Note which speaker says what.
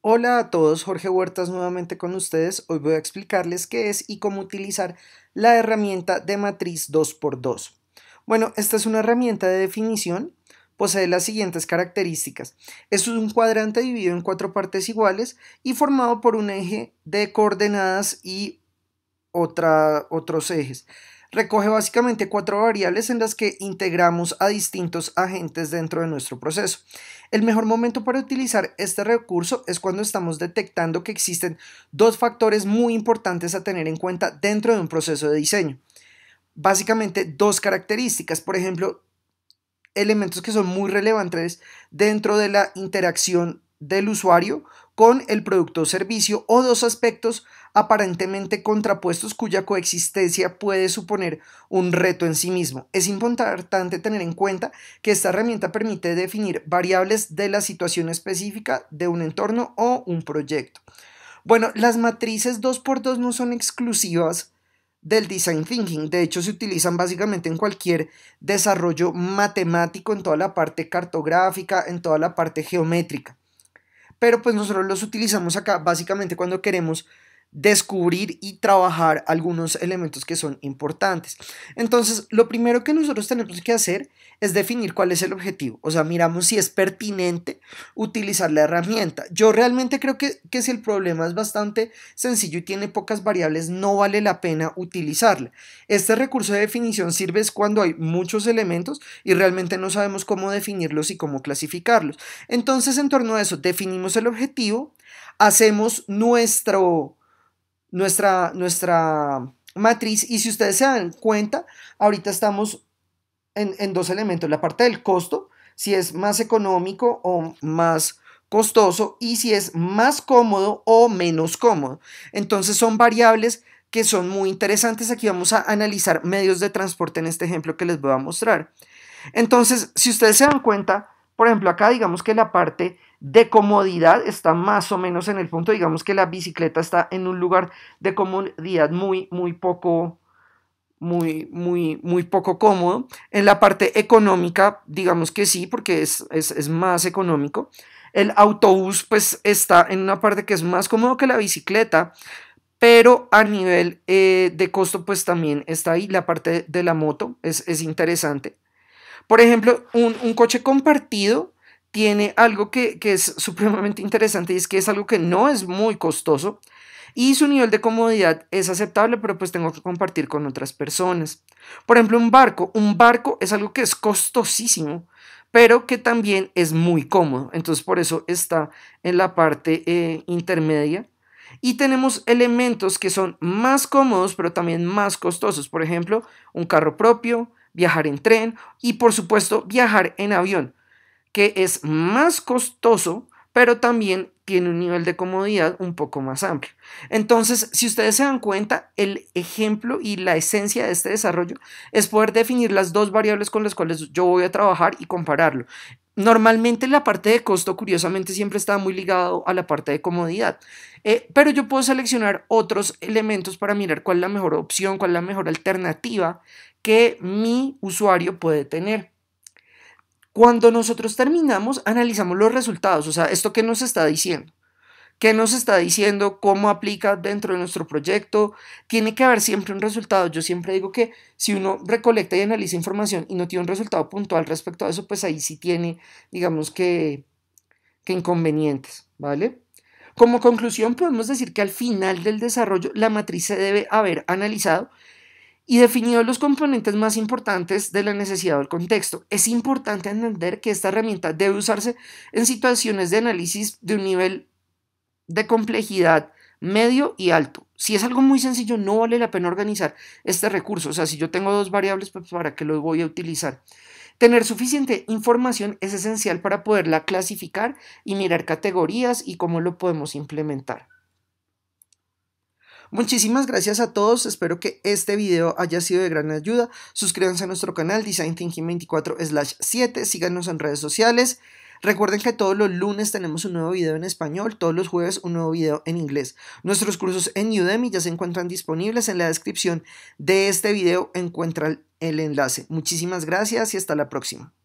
Speaker 1: Hola a todos, Jorge Huertas nuevamente con ustedes. Hoy voy a explicarles qué es y cómo utilizar la herramienta de matriz 2x2. Bueno, esta es una herramienta de definición, posee las siguientes características. es un cuadrante dividido en cuatro partes iguales y formado por un eje de coordenadas y otros ejes recoge básicamente cuatro variables en las que integramos a distintos agentes dentro de nuestro proceso. El mejor momento para utilizar este recurso es cuando estamos detectando que existen dos factores muy importantes a tener en cuenta dentro de un proceso de diseño. Básicamente dos características, por ejemplo, elementos que son muy relevantes dentro de la interacción del usuario con el producto o servicio o dos aspectos aparentemente contrapuestos cuya coexistencia puede suponer un reto en sí mismo. Es importante tener en cuenta que esta herramienta permite definir variables de la situación específica de un entorno o un proyecto. Bueno, las matrices 2x2 no son exclusivas del design thinking. De hecho, se utilizan básicamente en cualquier desarrollo matemático, en toda la parte cartográfica, en toda la parte geométrica pero pues nosotros los utilizamos acá básicamente cuando queremos descubrir y trabajar algunos elementos que son importantes. Entonces, lo primero que nosotros tenemos que hacer es definir cuál es el objetivo. O sea, miramos si es pertinente utilizar la herramienta. Yo realmente creo que, si el problema es bastante sencillo y tiene pocas variables, no vale la pena utilizarla. Este recurso de definición sirve es cuando hay muchos elementos y realmente no sabemos cómo definirlos y cómo clasificarlos. Entonces, en torno a eso, definimos el objetivo, hacemos nuestro nuestra, nuestra matriz. Y si ustedes se dan cuenta, ahorita estamos en, en dos elementos. La parte del costo, si es más económico o más costoso y si es más cómodo o menos cómodo. Entonces son variables que son muy interesantes. Aquí vamos a analizar medios de transporte en este ejemplo que les voy a mostrar. Entonces, si ustedes se dan cuenta, por ejemplo, acá digamos que la parte de comodidad está más o menos en el punto. Digamos que la bicicleta está en un lugar de comodidad muy, muy poco. Muy, muy, muy poco cómodo. En la parte económica, digamos que sí, porque es, es, más económico. El autobús, pues, está en una parte que es más cómodo que la bicicleta, pero a nivel eh, de costo, pues también está ahí. La parte de la moto es, interesante. Por ejemplo, un, un coche compartido tiene algo que, es supremamente interesante y es que es algo que no es muy costoso y su nivel de comodidad es aceptable, pero pues tengo que compartir con otras personas. Por ejemplo, un barco. Un barco es algo que es costosísimo, pero que también es muy cómodo. Entonces por eso está en la parte eh, intermedia. Y tenemos elementos que son más cómodos, pero también más costosos. Por ejemplo, un carro propio, viajar en tren y por supuesto viajar en avión que es más costoso, pero también tiene un nivel de comodidad un poco más amplio. Entonces, si ustedes se dan cuenta, el ejemplo y la esencia de este desarrollo es poder definir las dos variables con las cuales yo voy a trabajar y compararlo. Normalmente la parte de costo, curiosamente, siempre está muy ligado a la parte de comodidad, eh, pero yo puedo seleccionar otros elementos para mirar cuál es la mejor opción, cuál es la mejor alternativa que mi usuario puede tener. Cuando nosotros terminamos, analizamos los resultados, o sea, esto que nos está diciendo. ¿Qué nos está diciendo? ¿Cómo aplica dentro de nuestro proyecto? Tiene que haber siempre un resultado. Yo siempre digo que si uno recolecta y analiza información y no tiene un resultado puntual respecto a eso, pues ahí sí tiene, digamos que, inconvenientes, ¿vale? Como conclusión, podemos decir que al final del desarrollo la matriz se debe haber analizado y definido los componentes más importantes de la necesidad del contexto. Es importante entender que esta herramienta debe usarse en situaciones de análisis de un nivel de complejidad medio y alto. Si es algo muy sencillo, no vale la pena organizar este recurso. O sea, si yo tengo dos variables, pues, para qué lo voy a utilizar. Tener suficiente información es esencial para poderla clasificar y mirar categorías y cómo lo podemos implementar. Muchísimas gracias a todos, espero que este video haya sido de gran ayuda. Suscríbanse a nuestro canal Design Thinking 24/7, síganos en redes sociales. Recuerden que todos los lunes tenemos un nuevo video en español, todos los jueves un nuevo video en inglés. Nuestros cursos en Udemy ya se encuentran disponibles en la descripción de este video, encuentran el enlace. Muchísimas gracias y hasta la próxima.